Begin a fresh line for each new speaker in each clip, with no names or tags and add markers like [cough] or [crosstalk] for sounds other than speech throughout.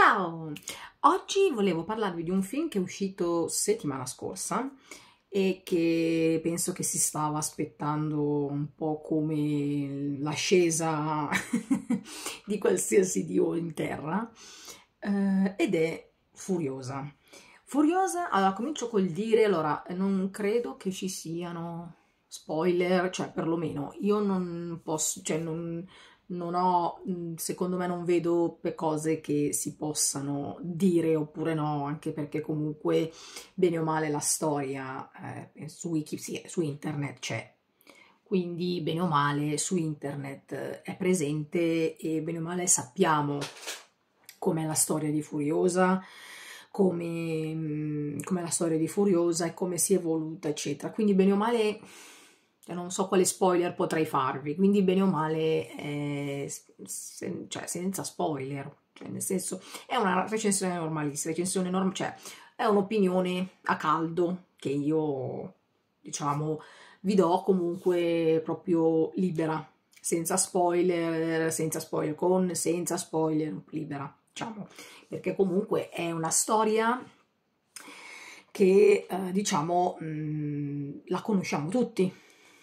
Ciao! Oggi volevo parlarvi di un film che è uscito settimana scorsa e che penso che si stava aspettando un po' come l'ascesa [laughs] di qualsiasi dio in terra eh, ed è Furiosa. Furiosa, allora comincio col dire, allora non credo che ci siano spoiler, cioè perlomeno io non posso, cioè non, non ho, mm, secondo me non vedo cose che si possano dire oppure no, anche perché comunque bene o male la storia eh, su, wiki, sì, su internet c'è, quindi bene o male su internet eh, è presente e bene o male sappiamo com'è la storia di Furiosa, come, mm, come la storia di Furiosa e come si è evoluta eccetera, quindi bene o male cioè non so quale spoiler potrei farvi, quindi bene o male, eh, sen cioè senza spoiler, cioè nel senso è una recensione normalissima, recensione norm- cioè è un'opinione a caldo che io, diciamo, vi do comunque proprio libera, senza spoiler, senza spoiler con, senza spoiler, libera, diciamo, perché comunque è una storia che, eh, diciamo, mh, mm, la conosciamo tutti,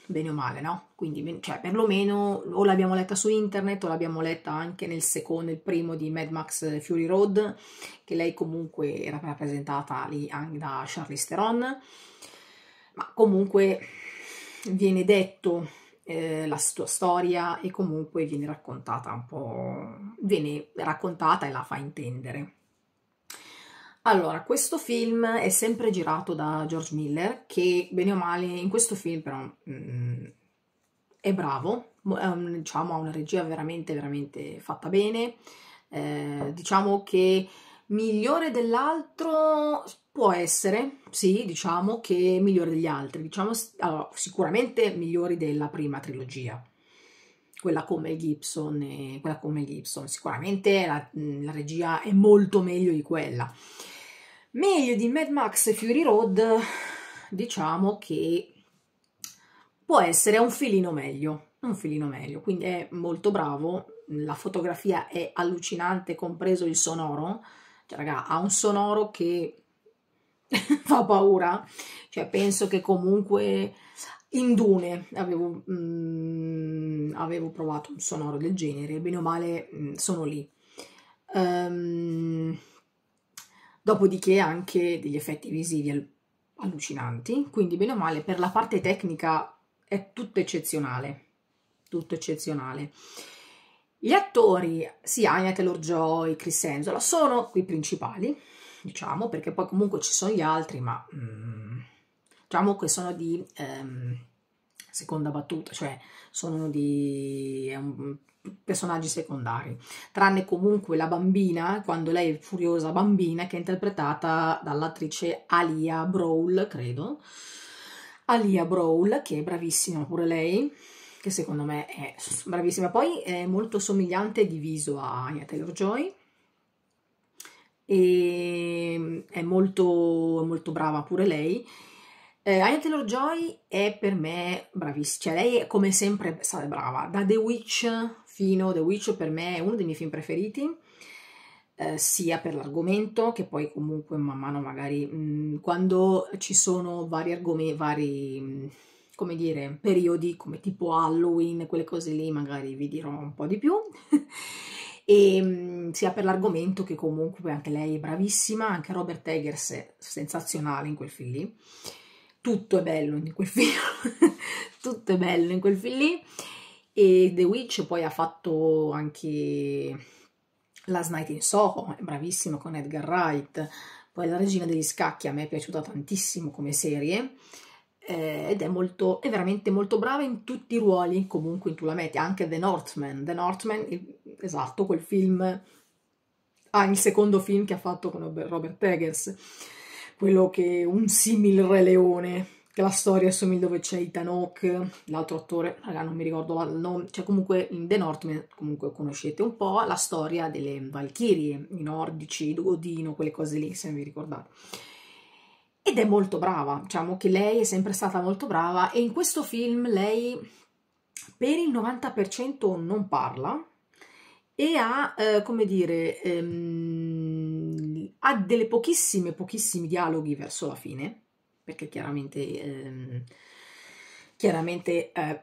bene o male, no? Quindi, cioè, perlomeno o l'abbiamo letta su internet o l'abbiamo letta anche nel secondo, il primo di Mad Max Fury Road, che lei comunque era rappresentata lì anche da Charlize Theron, ma comunque viene detto eh, la sua storia e comunque viene raccontata un po', viene raccontata e la fa intendere. Allora, questo film è sempre girato da George Miller, che bene o male in questo film però mm, è bravo, è un, diciamo ha una regia veramente, veramente fatta bene, eh, diciamo che migliore dell'altro può essere, sì, diciamo che migliore degli altri, diciamo allora, sicuramente migliori della prima trilogia. Quella come Gibson, e quella come Gibson. sicuramente la, mm, la regia è molto meglio di quella. Meglio di Mad Max e Fury Road, diciamo che può essere un filino meglio, un filino meglio, quindi è molto bravo, la fotografia è allucinante, compreso il sonoro, cioè raga, ha un sonoro che [laughs] fa paura, cioè penso che comunque in Dune avevo, mh, mm, avevo provato un sonoro del genere, bene o male mh, mm, sono lì. Um, dopodiché anche degli effetti visivi allucinanti, quindi bene o male per la parte tecnica è tutto eccezionale, tutto eccezionale. Gli attori, sia Anya Taylor-Joy, Chris Enzola, sono i principali, diciamo, perché poi comunque ci sono gli altri, ma mm, diciamo che sono di ehm, seconda battuta, cioè sono di... è un personaggi secondari, tranne comunque la bambina, quando lei è furiosa bambina, che è interpretata dall'attrice Alia Brawl, credo. Alia Brawl, che è bravissima pure lei, che secondo me è bravissima. Poi è molto somigliante di viso a Anya Taylor-Joy e mm, è molto, molto brava pure lei. Eh, Anya Taylor-Joy è per me bravissima, cioè lei è come sempre stata brava, da The Witch Fino The Witch per me è uno dei miei film preferiti, eh, sia per l'argomento che poi comunque man mano magari mh, quando ci sono vari argomenti, vari... come dire, periodi come tipo Halloween, quelle cose lì magari vi dirò un po' di più. [laughs] e mh, sia per l'argomento che comunque anche lei è bravissima, anche Robert Eggers è sensazionale in quel film lì. Tutto è bello in quel film, [laughs] tutto è bello in quel film lì e The Witch poi ha fatto anche Last Night in Soho, è bravissimo con Edgar Wright, poi La Regina degli Scacchi a me è piaciuta tantissimo come serie eh, ed è, molto, è veramente molto brava in tutti i ruoli comunque in tu la metti, anche The Northman, The Northman, esatto, quel film, ah, il secondo film che ha fatto con Robert Eggers, quello che è un simile Re Leone, che la storia assomiglia dove c'è Ethan Hawke, l'altro attore, raga non mi ricordo il nome, cioè comunque in The Northman comunque conoscete un po' la storia delle Valchirie, i nordici, Odino, quelle cose lì se non vi ricordate. Ed è molto brava, diciamo che lei è sempre stata molto brava e in questo film lei per il 90% non parla e ha, eh, come dire, ehm, ha delle pochissime, pochissimi dialoghi verso la fine perché chiaramente, ehm, chiaramente eh,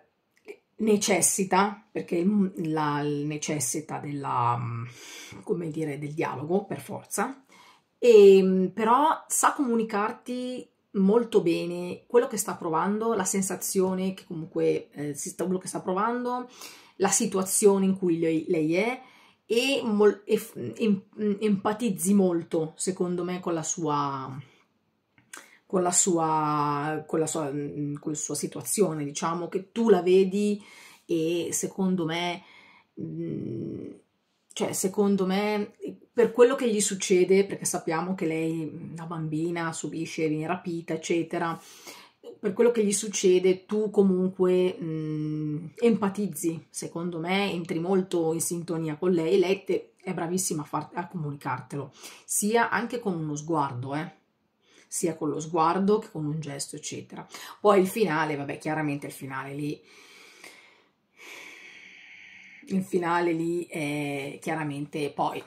necessita, perché la, necessita della, mm, come dire, del dialogo per forza, e, ehm, però sa comunicarti molto bene quello che sta provando, la sensazione che comunque eh, sta, quello che sta provando, la situazione in cui lei, lei è e empatizzi molto, secondo me, con la sua con la sua, con la sua, mm, con la sua situazione, diciamo che tu la vedi e secondo me, mm, cioè secondo me per quello che gli succede, perché sappiamo che lei, una bambina, subisce, viene rapita, eccetera, per quello che gli succede tu comunque mh, mm, empatizzi, secondo me, entri molto in sintonia con lei, lei te, è bravissima a, far, a comunicartelo, sia anche con uno sguardo, eh sia con lo sguardo che con un gesto, eccetera. Poi il finale, vabbè, chiaramente il finale lì il finale lì è chiaramente poi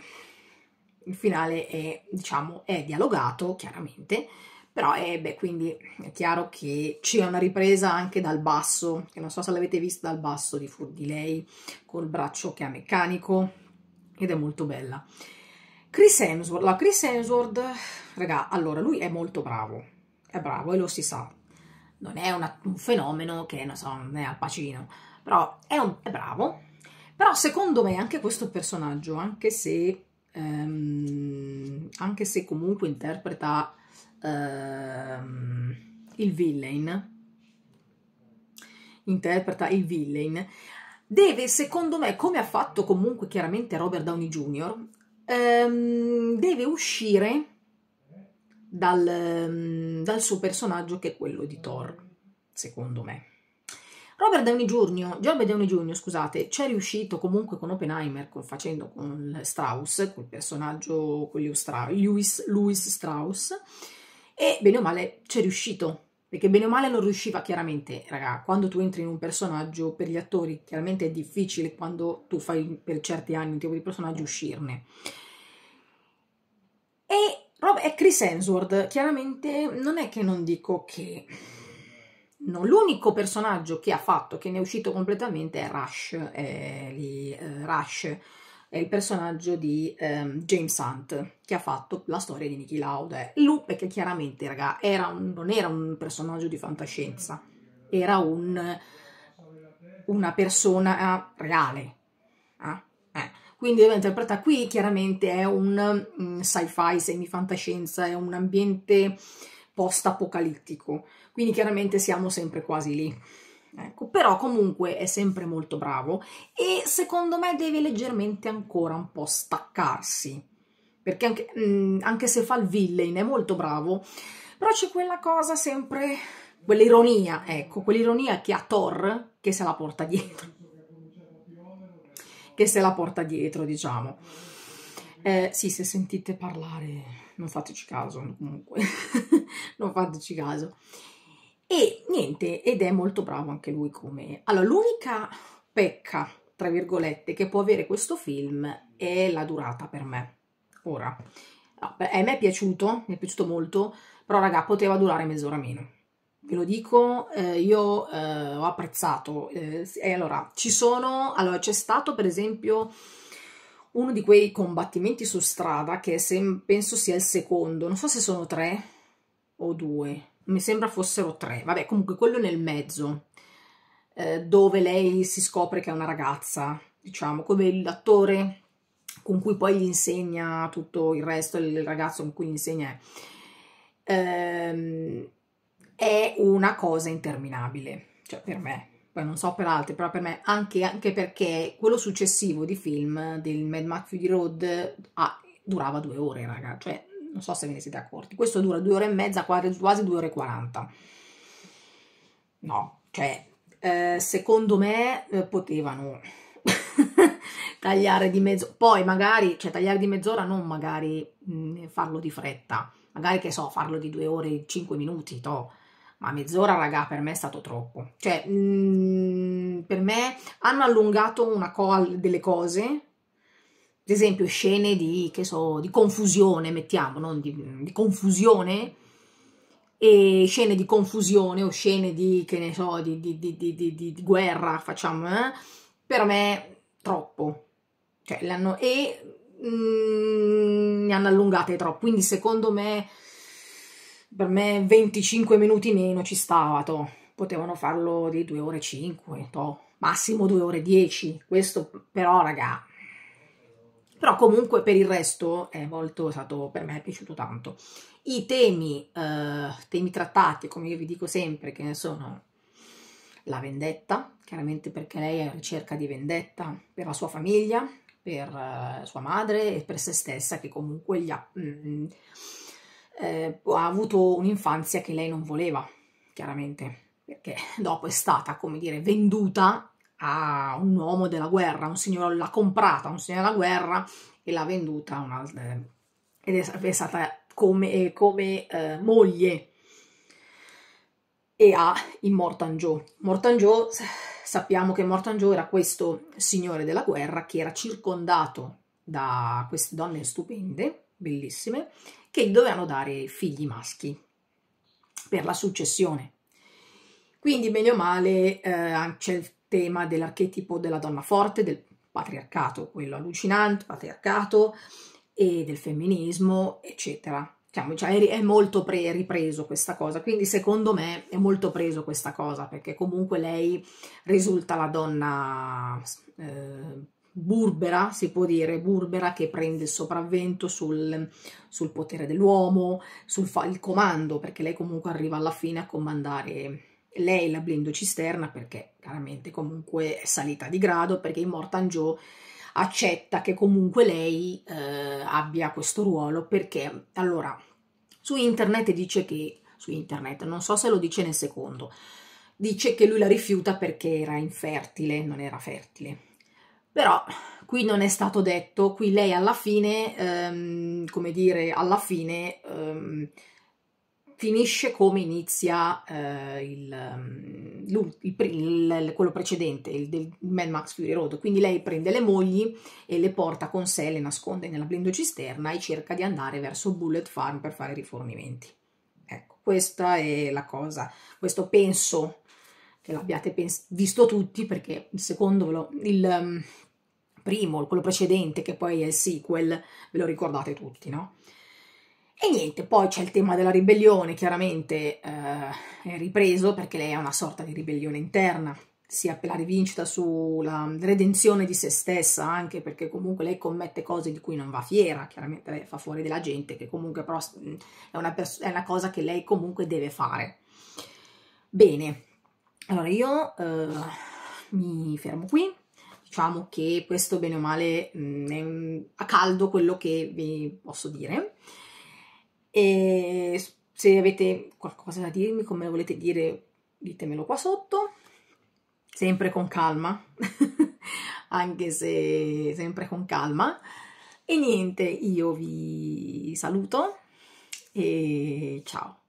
il finale è diciamo è dialogato chiaramente però è beh, quindi è chiaro che c'è una ripresa anche dal basso che non so se l'avete vista dal basso di, di lei col braccio che ha meccanico ed è molto bella Chris Hemsworth, la Chris Hemsworth, raga, allora lui è molto bravo, è bravo e lo si sa, non è una, un fenomeno che non so, non è al pacino, però è, un, è, bravo, però secondo me anche questo personaggio, anche se, um, anche se comunque interpreta um, il villain, interpreta il villain, deve secondo me, come ha fatto comunque chiaramente Robert Downey Jr., ehm, deve uscire dal, mm, dal suo personaggio che è quello di Thor, secondo me. Robert Downey Jr., Robert Downey Jr., scusate, c'è riuscito comunque con Oppenheimer, con, facendo con Strauss, col personaggio, con Strauss, Louis, Strauss, e bene o male ci è riuscito perché bene o male non riusciva chiaramente, raga, quando tu entri in un personaggio, per gli attori chiaramente è difficile quando tu fai per certi anni un tipo di personaggio uscirne. E Rob è Chris Hemsworth, chiaramente non è che non dico che no, l'unico personaggio che ha fatto che ne è uscito completamente è Rush, è lì, eh, Rush è il personaggio di um, James Hunt che ha fatto la storia di Nicky Lauda. Lui, perché chiaramente, raga, era un, non era un personaggio di fantascienza, era un, una persona reale. Eh? Eh. Quindi lo interpretare qui, chiaramente è un um, sci-fi semi-fantascienza, è un ambiente post-apocalittico. Quindi chiaramente siamo sempre quasi lì. Ecco, però comunque è sempre molto bravo e secondo me deve leggermente ancora un po' staccarsi, perché anche, mh, mm, anche se fa il villain è molto bravo, però c'è quella cosa sempre, quell'ironia, ecco, quell'ironia che ha Thor che se la porta dietro, che se la porta dietro, diciamo. Eh, sì, se sentite parlare non fateci caso, comunque, [laughs] non fateci caso. E niente, ed è molto bravo anche lui come... Allora, l'unica pecca, tra virgolette, che può avere questo film è la durata per me. Ora, a eh, me è piaciuto, mi è piaciuto molto, però raga, poteva durare mezz'ora meno. Ve lo dico, eh, io eh, ho apprezzato. Eh, e allora, ci sono... Allora, c'è stato per esempio uno di quei combattimenti su strada che se, penso sia il secondo, non so se sono tre o due, mi sembra fossero tre, vabbè comunque quello nel mezzo, eh, dove lei si scopre che è una ragazza, diciamo, come l'attore con cui poi gli insegna tutto il resto, il ragazzo con cui gli insegna è, ehm, è una cosa interminabile, cioè per me, poi non so per altri, però per me, anche, anche perché quello successivo di film del Mad Max Fury Road ah, durava due ore, raga, cioè non so se ve ne siete accorti, questo dura due ore e mezza, quasi due ore e quaranta. No, cioè, eh, secondo me eh, potevano [laughs] tagliare di mezzo, poi magari, cioè tagliare di mezz'ora, non magari mh, farlo di fretta, magari che so, farlo di due ore e cinque minuti, to'. Ma mezz'ora, raga, per me è stato troppo. Cioè, mh, per me hanno allungato una call delle cose ad esempio scene di, che so, di confusione, mettiamo, non di, di, confusione, e scene di confusione o scene di, che ne so, di, di guerra, facciamo, eh? per me troppo, cioè, l'hanno, e mh, mm, ne hanno allungate troppo, quindi secondo me, per me 25 minuti meno ci stava, to. potevano farlo di 2 ore 5, to. massimo 2 ore 10, questo però raga però comunque per il resto eh, è molto, stato, per me è piaciuto tanto. I temi, eh, temi trattati, come io vi dico sempre, che ne sono la vendetta, chiaramente perché lei è in ricerca di vendetta per la sua famiglia, per eh, sua madre e per se stessa che comunque ha, mm, eh, ha, avuto un'infanzia che lei non voleva, chiaramente, perché dopo è stata, come dire, venduta a un uomo della guerra, un signore l'ha comprata, un signore della guerra e l'ha venduta una, eh, ed è, stata come, come eh, moglie e a il Mortangio. Mortangio, sappiamo che Mortangio era questo signore della guerra che era circondato da queste donne stupende, bellissime, che gli dovevano dare figli maschi per la successione. Quindi, bene o male, eh, c'è tema dell'archetipo della donna forte, del patriarcato, quello allucinante, patriarcato e del femminismo, eccetera. Diciamo, cioè è molto ripreso questa cosa, quindi secondo me è molto preso questa cosa, perché comunque lei risulta la donna eh, burbera, si può dire, burbera che prende il sopravvento sul, sul potere dell'uomo, sul fa- il comando, perché lei comunque arriva alla fine a comandare lei la blindo cisterna perché chiaramente comunque è salita di grado perché Immortan Joe accetta che comunque lei eh, abbia questo ruolo perché allora su internet dice che su internet non so se lo dice nel secondo dice che lui la rifiuta perché era infertile non era fertile però qui non è stato detto qui lei alla fine ehm, come dire alla fine ehm, finisce come inizia eh, il, mm, il, il, quello precedente, il del Mad Max Fury Road. Quindi lei prende le mogli e le porta con sé, le nasconde nella blindocisterna e cerca di andare verso Bullet Farm per fare rifornimenti. Ecco, questa è la cosa. Questo penso che l'abbiate visto tutti perché il secondo, mm, il primo, quello precedente che poi è il sequel, ve lo ricordate tutti, no? E niente, poi c'è il tema della ribellione, chiaramente eh, ripreso perché lei ha una sorta di ribellione interna, sia per la rivincita sulla redenzione di se stessa, anche perché comunque lei commette cose di cui non va fiera, chiaramente lei fa fuori della gente, che comunque però mm, è una, è una cosa che lei comunque deve fare. Bene, allora io eh, mi fermo qui diciamo che questo bene o male mh, mm, è a caldo quello che vi posso dire. E se avete qualcosa da dirmi, come volete dire, ditemelo qua sotto, sempre con calma, [laughs] anche se sempre con calma. E niente, io vi saluto e ciao.